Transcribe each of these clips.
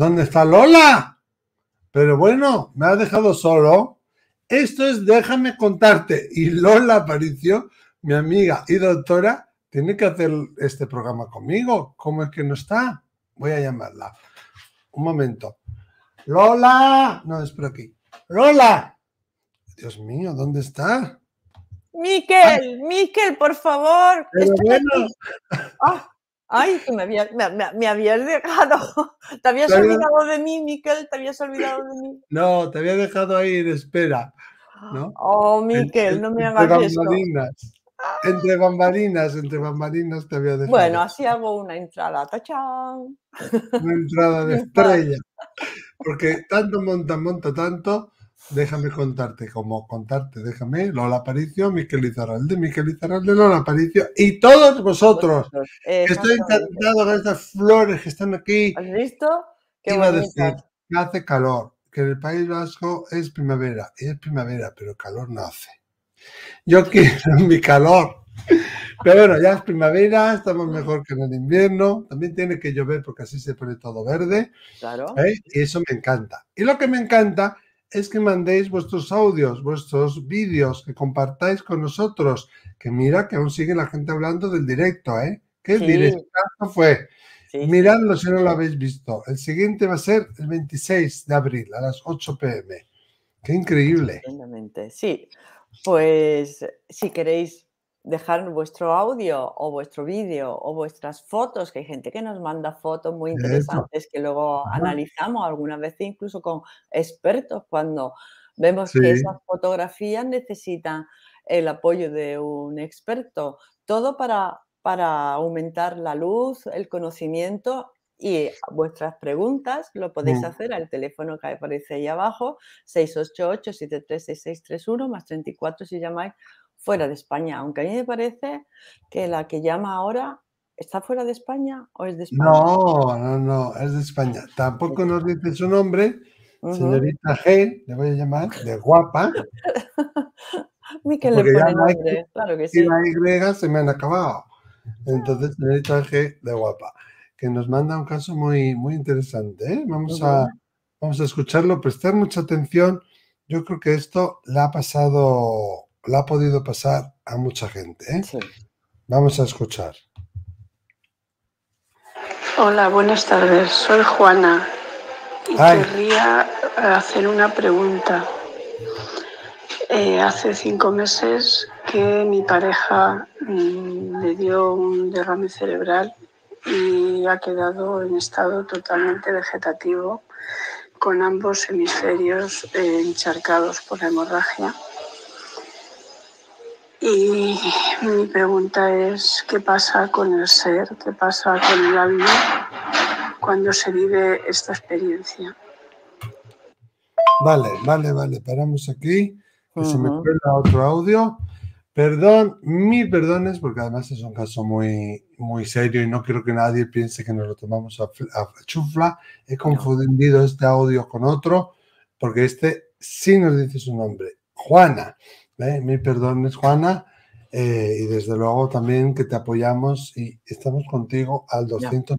¿Dónde está Lola? Pero bueno, me ha dejado solo. Esto es Déjame contarte. Y Lola apareció, mi amiga y doctora, tiene que hacer este programa conmigo. ¿Cómo es que no está? Voy a llamarla. Un momento. Lola. No, es por aquí. Lola. Dios mío, ¿dónde está? Miquel, ah. Miquel, por favor. Pero bueno. Ah. Ay, que me, habías dejado. Te habías olvidado de mí, Miquel, te habías olvidado de mí. No, te había dejado ahí en espera. ¿no? Oh, Miquel, no me hagas entre Bambalinas. Entre bambalinas, entre bambalinas te había dejado. Bueno, así hago una entrada, tachán. Una entrada de estrella. Porque tanto monta, monta tanto déjame contarte, como contarte, déjame, Lola Aparicio, Miquel Izarralde, Miquel Izarralde, Lola Aparicio y todos vosotros. Estoy encantado con estas flores que están aquí. ¿Has visto? Qué Iba a decir, que hace calor, que en el País Vasco es primavera, y es primavera, pero calor no hace. Yo quiero mi calor. Pero bueno, ya es primavera, estamos mejor que en el invierno. También tiene que llover porque así se pone todo verde. Claro. ¿Eh? Y eso me encanta. Y lo que me encanta es que mandéis vuestros audios, vuestros vídeos, que compartáis con nosotros. Que mira que aún sigue la gente hablando del directo, ¿eh? ¿Qué directo fue? Miradlo si no lo habéis visto. El siguiente va a ser el 26 de abril a las 8 pm. ¡Qué increíble! Sí, pues si queréis dejar vuestro audio o vuestro vídeo o vuestras fotos, que hay gente que nos manda fotos muy interesantes que luego analizamos algunas veces incluso con expertos cuando vemos que esas fotografías necesitan el apoyo de un experto, todo para, para aumentar la luz, el conocimiento y vuestras preguntas lo podéis mm. hacer al teléfono que aparece ahí abajo, 688-736631, más 34 si llamáis fuera de España, aunque a mí me parece que la que llama ahora está fuera de España o es de España. No, no, no, es de España. Ah, Tampoco nos dice su nombre, señorita G, le voy a llamar, de guapa. Miquel le pone nombre, claro que sí. Y la Y se me han acabado. Ah. Entonces, señorita G, de guapa, que nos manda un caso muy, muy interesante. ¿eh? Vamos, a, vamos a escucharlo, prestar mucha atención. Yo creo que esto le ha pasado la ha podido pasar a mucha gente. ¿eh? Vamos a escuchar. Hola, buenas tardes. Soy Juana y querría hacer una pregunta. Eh, hace cinco meses que mi pareja mm, le dio un derrame cerebral y ha quedado en estado totalmente vegetativo con ambos hemisferios eh, encharcados por la hemorragia y mi pregunta es, ¿qué pasa con el ser? ¿Qué pasa con el alma cuando se vive esta experiencia? Vale, vale, vale, paramos aquí. Que Se me cuela otro audio. Perdón, mil perdones, porque además es un caso muy, muy serio y no quiero que nadie piense que nos lo tomamos a, a chufla. He confundido este audio con otro, porque este sí nos dice su nombre, Juana. ¿Eh? Mi perdón es Juana. Eh, y desde luego también que te apoyamos y estamos contigo al 200%,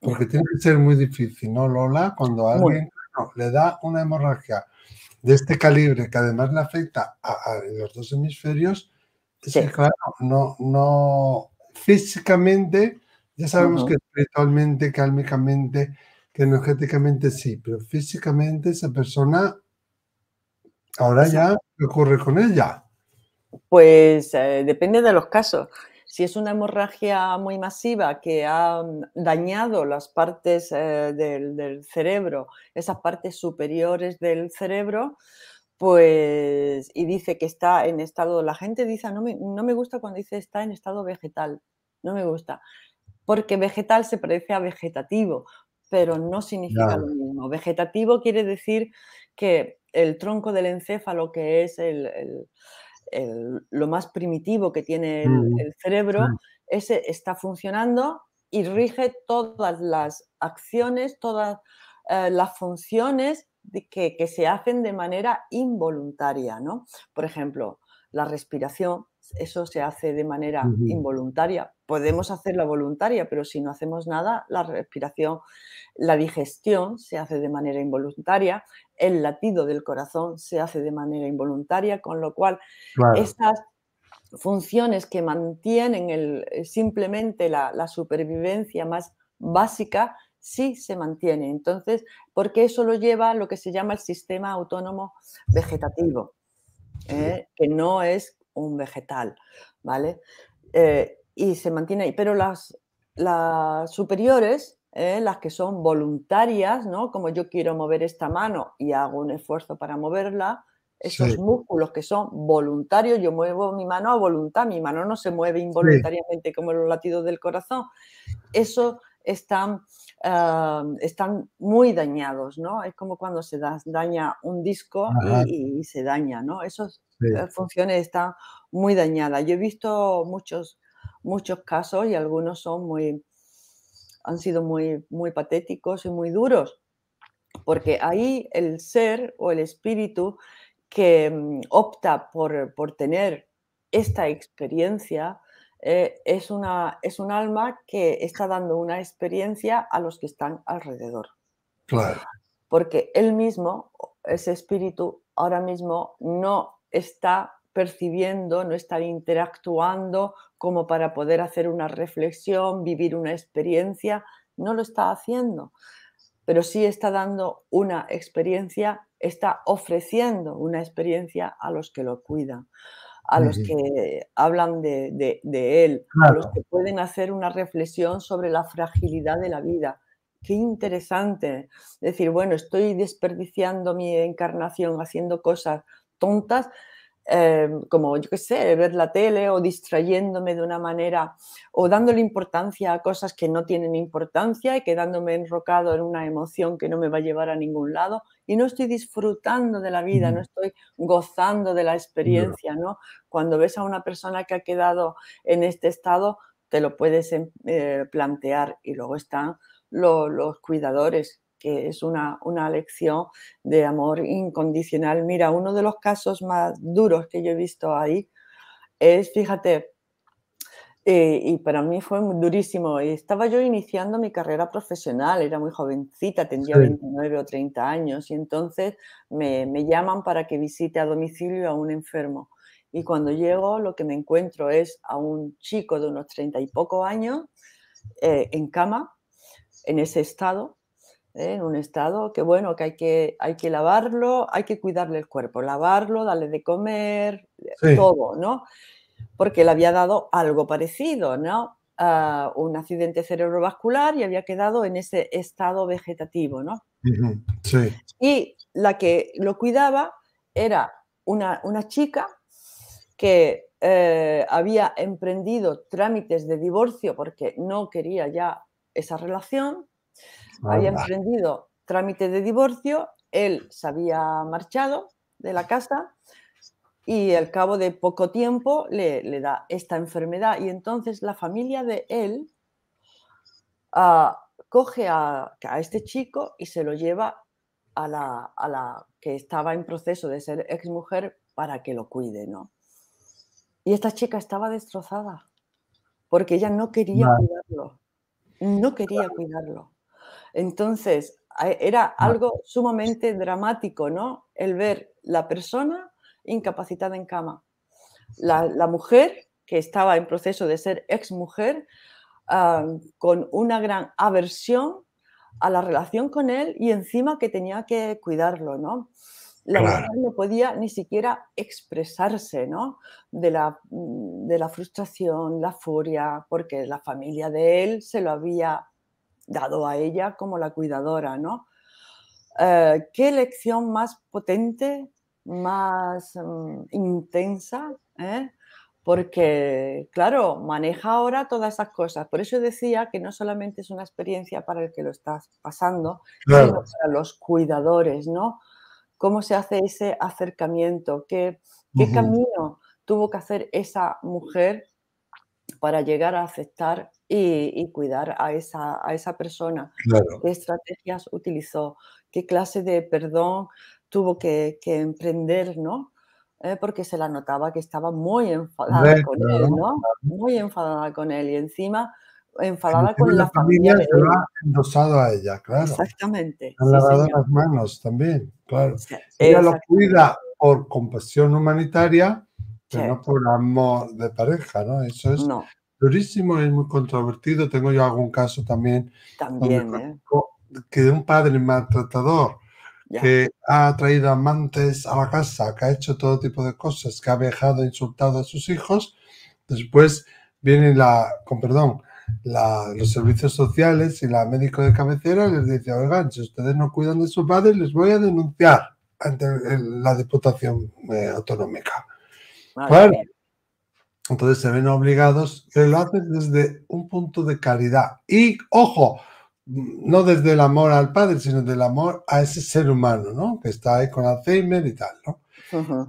porque tiene que ser muy difícil, ¿no, Lola? Cuando alguien le da una hemorragia de este calibre que además le afecta a, los dos hemisferios, es que, claro, no, no físicamente, ya sabemos que espiritualmente, cálmicamente, que energéticamente sí, pero físicamente esa persona Ahora ya, ¿qué ocurre con ella? Pues eh, depende de los casos. Si es una hemorragia muy masiva que ha mm, dañado las partes eh, del, cerebro, esas partes superiores del cerebro, pues, y dice que está en estado, la gente dice, ah, no me, no me gusta cuando dice está en estado vegetal, no me gusta, porque vegetal se parece a vegetativo, pero no significa lo mismo. Vegetativo quiere decir que el tronco del encéfalo, que es el, lo más primitivo que tiene el, mm, cerebro, mm. ese está funcionando y rige todas las acciones, todas eh, las funciones que, que, se hacen de manera involuntaria, ¿no? Por ejemplo, la respiración, eso se hace de manera involuntaria. Podemos hacerla voluntaria, pero si no hacemos nada, la respiración, la digestión se hace de manera involuntaria, el latido del corazón se hace de manera involuntaria, con lo cual estas funciones que mantienen eh, simplemente la, supervivencia más básica, sí se mantiene. Entonces, porque eso lo lleva a lo que se llama el sistema autónomo vegetativo, ¿eh? que no es un vegetal, ¿vale? Eh, y se mantiene ahí. Pero las, las superiores, eh, las que son voluntarias, ¿no? Como yo quiero mover esta mano y hago un esfuerzo para moverla, esos músculos que son voluntarios, yo muevo mi mano a voluntad, mi mano no se mueve involuntariamente como los latidos del corazón, eso están, ah, están muy dañados, ¿no? Es como cuando se daña un disco y, se daña, ¿no? Esos sí. Eh, funciones está muy dañada. Yo he visto muchos, muchos casos y algunos son muy, han sido muy, muy patéticos y muy duros, porque ahí el ser o el espíritu que mm, opta por, tener esta experiencia eh, es, una, es un alma que está dando una experiencia a los que están alrededor. Porque él mismo, ese espíritu, ahora mismo no está percibiendo, no está interactuando como para poder hacer una reflexión, vivir una experiencia, no lo está haciendo, pero sí está dando una experiencia, está ofreciendo una experiencia a los que lo cuidan, a los que hablan de, él, a los que pueden hacer una reflexión sobre la fragilidad de la vida. Qué interesante. Decir, bueno, estoy desperdiciando mi encarnación haciendo cosas tontas, eh, como yo qué sé, ver la tele o distrayéndome de una manera o dándole importancia a cosas que no tienen importancia y quedándome enrocado en una emoción que no me va a llevar a ningún lado y no estoy disfrutando de la vida, no estoy gozando de la experiencia, ¿no? Cuando ves a una persona que ha quedado en este estado, te lo puedes em, eh, plantear y luego están los cuidadores es una, lección de amor incondicional. Mira, uno de los casos más duros que yo he visto ahí es, fíjate, eh, y para mí fue durísimo. Eh, estaba yo iniciando mi carrera profesional, era muy jovencita, tenía 29 o 30 años, y entonces me, llaman para que visite a domicilio a un enfermo. Y cuando llego, lo que me encuentro es a un chico de unos 30 y poco años eh, en cama, en ese estado, en un estado que bueno, que hay, que hay que lavarlo, hay que cuidarle el cuerpo, lavarlo, darle de comer, todo, ¿no? Porque le había dado algo parecido, ¿no? un accidente cerebrovascular y había quedado en ese estado vegetativo, ¿no? Sí. Y la que lo cuidaba era una, chica que eh, había emprendido trámites de divorcio porque no quería ya esa relación había emprendido trámite de divorcio, él se había marchado de la casa y al cabo de poco tiempo le, da esta enfermedad y entonces la familia de él ah, coge a, este chico y se lo lleva a la, que estaba en proceso de ser exmujer para que lo cuide, ¿no? Y esta chica estaba destrozada porque ella no quería cuidarlo, no quería cuidarlo. Entonces, era algo sumamente dramático, ¿no? El ver la persona incapacitada en cama, la, mujer que estaba en proceso de ser exmujer ah, con una gran aversión a la relación con él y encima que tenía que cuidarlo, ¿no? La mujer no podía ni siquiera expresarse, de la frustración, la furia, porque la familia de él se lo había dado a ella como la cuidadora, ¿no? Eh, ¿Qué lección más potente, más mm, intensa? Eh? Porque, claro, maneja ahora todas esas cosas. Por eso decía que no solamente es una experiencia para el que lo estás pasando, sino para los cuidadores, ¿no? ¿Cómo se hace ese acercamiento? ¿Qué, camino tuvo que hacer esa mujer para llegar a aceptar y, cuidar a esa, a esa persona. ¿Qué estrategias utilizó? ¿Qué clase de perdón tuvo que, emprender? ¿no? Eh, porque se la notaba que estaba muy enfadada con él, ¿no? Muy enfadada con él y encima enfadada con la, familia. familia se ha endosado a ella, claro. Exactamente. Han lavado las manos también, claro. ella lo cuida por compasión humanitaria, pero no por amor de pareja, ¿no? Eso es no durísimo, es muy controvertido. Tengo yo algún caso también, también ¿eh? que de un padre maltratador que ha traído amantes a la casa, que ha hecho todo tipo de cosas, que ha viajado, insultado a sus hijos. Después viene la, con perdón, los servicios sociales y la médico de cabecera les dice, oigan, si ustedes no cuidan de sus padres, les voy a denunciar ante la Diputación eh, Autonómica. Entonces se ven obligados, pero lo hacen desde un punto de caridad. Y ojo, no desde el amor al padre, sino del amor a ese ser humano, ¿no? Que está ahí con Alzheimer y tal, ¿no?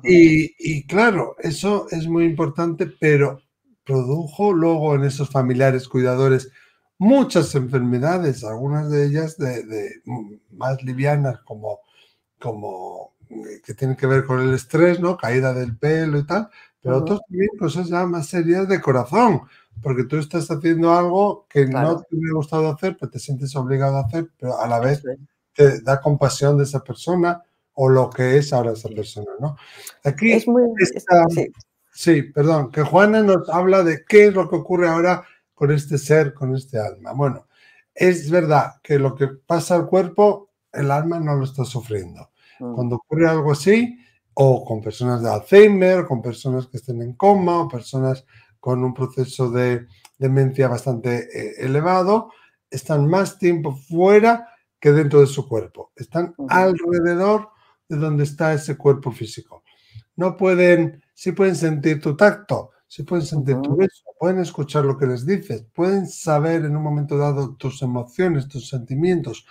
y, y, claro, eso es muy importante, pero produjo luego en esos familiares cuidadores muchas enfermedades, algunas de ellas de, de más livianas, como, como eh, que tienen que ver con el estrés, ¿no? Caída del pelo y tal, pero otros también cosas pues, ya más serias de corazón, porque tú estás haciendo algo que no te hubiera gustado hacer, pero te sientes obligado a hacer, pero a la vez te da compasión de esa persona o lo que es ahora esa persona, ¿no? Aquí es muy, sí. perdón, que Juana nos habla de qué es lo que ocurre ahora con este ser, con este alma. Bueno, es verdad que lo que pasa al cuerpo, el alma no lo está sufriendo. Mm. Cuando ocurre algo así, o con personas de Alzheimer, con personas que estén en coma, o personas con un proceso de demencia bastante eh, elevado, están más tiempo fuera que dentro de su cuerpo. Están alrededor de donde está ese cuerpo físico. No pueden, sí pueden sentir tu tacto, sí pueden sentir tu beso, pueden escuchar lo que les dices, pueden saber en un momento dado tus emociones, tus sentimientos,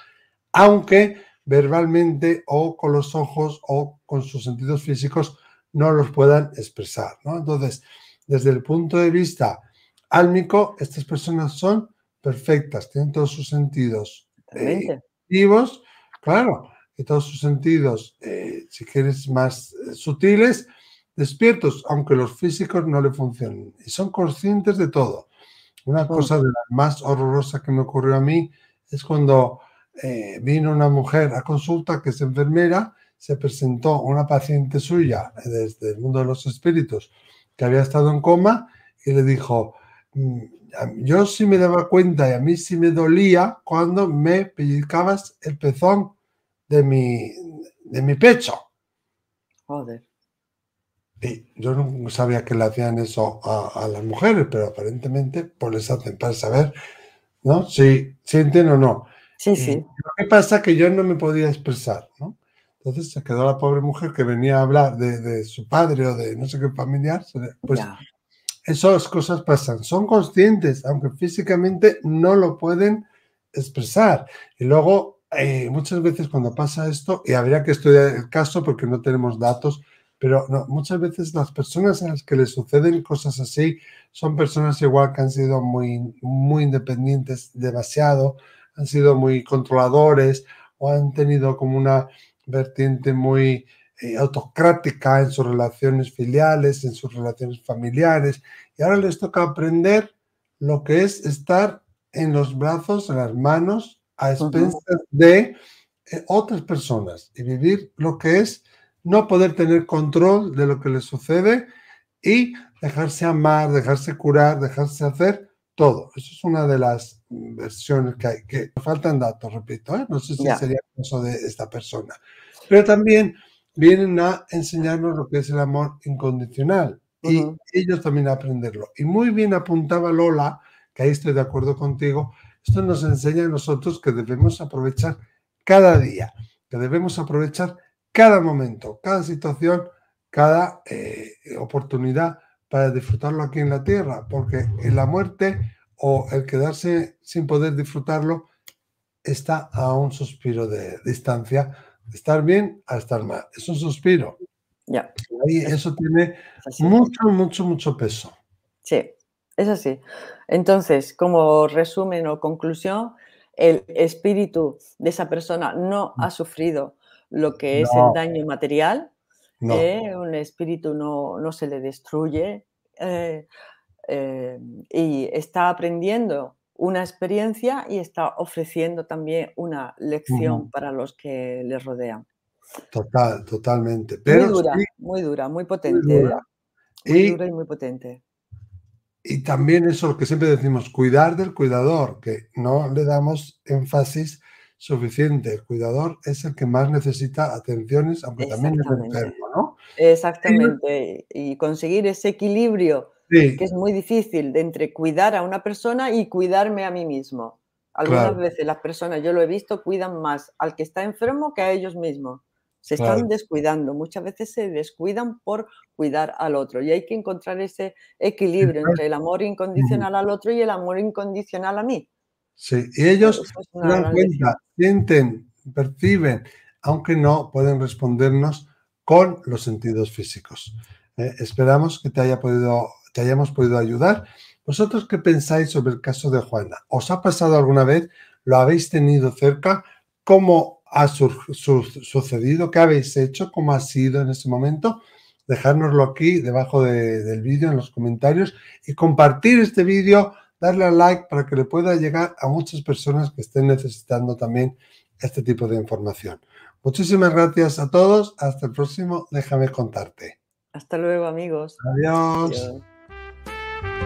aunque verbalmente o con los ojos o con sus sentidos físicos no los puedan expresar. Entonces, desde el punto de vista álmico, estas personas son perfectas, tienen todos sus sentidos eh, claro, y todos sus sentidos, eh, si quieres, más eh, sutiles, despiertos, aunque los físicos no le funcionen, y son conscientes de todo. Una cosa de más horrorosa que me ocurrió a mí es cuando eh, vino una mujer a consulta que es enfermera, se presentó una paciente suya eh, desde el mundo de los espíritus que había estado en coma y le dijo, mm, yo sí me daba cuenta y a mí sí me dolía cuando me pellizcabas el pezón de mi, de mi pecho. Joder. Y yo no sabía que le hacían eso a, las mujeres, pero aparentemente por pues les hacen para saber ¿no? si sienten o no. Sí, sí. Lo pasa que yo no me podía expresar, ¿no? Entonces se quedó la pobre mujer que venía a hablar de, su padre o de no sé qué familiar. Pues esas cosas pasan. Son conscientes, aunque físicamente no lo pueden expresar. Y luego, eh, muchas veces cuando pasa esto, y habría que estudiar el caso porque no tenemos datos, pero muchas veces las personas a las que les suceden cosas así son personas igual que han sido muy, muy independientes demasiado, han sido muy controladores o han tenido como una vertiente muy eh, autocrática en sus relaciones filiales, en sus relaciones familiares, y ahora les toca aprender lo que es estar en los brazos, en las manos, a expensas de eh, otras personas y vivir lo que es no poder tener control de lo que les sucede y dejarse amar, dejarse curar, dejarse hacer todo. Eso es una de las versiones que hay, que faltan datos, repito, ¿eh? no sé si sería el caso de esta persona. Pero también vienen a enseñarnos lo que es el amor incondicional y ellos también a aprenderlo. Y muy bien apuntaba Lola, que ahí estoy de acuerdo contigo, esto nos enseña a nosotros que debemos aprovechar cada día, que debemos aprovechar cada momento, cada situación, cada eh, oportunidad para disfrutarlo aquí en la tierra, porque en la muerte o el quedarse sin poder disfrutarlo está a un suspiro de distancia, de estar bien a estar mal. Es un suspiro. Ya. Y eso tiene mucho, mucho, mucho peso. Sí, es así. Entonces, como resumen o conclusión, el espíritu de esa persona no ha mm. sufrido lo que es el daño material, ¿eh? Un espíritu no, se le destruye eh, eh, y está aprendiendo una experiencia y está ofreciendo también una lección para los que le rodean. Total, totalmente. muy dura, muy dura, muy potente. Muy dura. y, muy potente. Y también eso lo que siempre decimos, cuidar del cuidador, que no le damos énfasis suficiente. El cuidador es el que más necesita atenciones, aunque también es enfermo, ¿no? Exactamente. Y conseguir ese equilibrio, que es muy difícil, entre cuidar a una persona y cuidarme a mí mismo. Algunas veces las personas, yo lo he visto, cuidan más al que está enfermo que a ellos mismos. Se están descuidando, muchas veces se descuidan por cuidar al otro y hay que encontrar ese equilibrio entre el amor incondicional al otro y el amor incondicional a mí. Sí, y ellos dan cuenta, sienten, perciben, aunque no pueden respondernos con los sentidos físicos. Eh, esperamos que te, haya podido, te hayamos podido ayudar. ¿Vosotros qué pensáis sobre el caso de Juana? ¿Os ha pasado alguna vez? ¿Lo habéis tenido cerca? ¿Cómo ha sucedido? ¿Qué habéis hecho? ¿Cómo ha sido en ese momento? Dejárnoslo aquí debajo del vídeo en los comentarios y compartir este vídeo darle al like para que le pueda llegar a muchas personas que estén necesitando también este tipo de información. Muchísimas gracias a todos. Hasta el próximo. Déjame contarte. Hasta luego, amigos. Adiós. Adiós.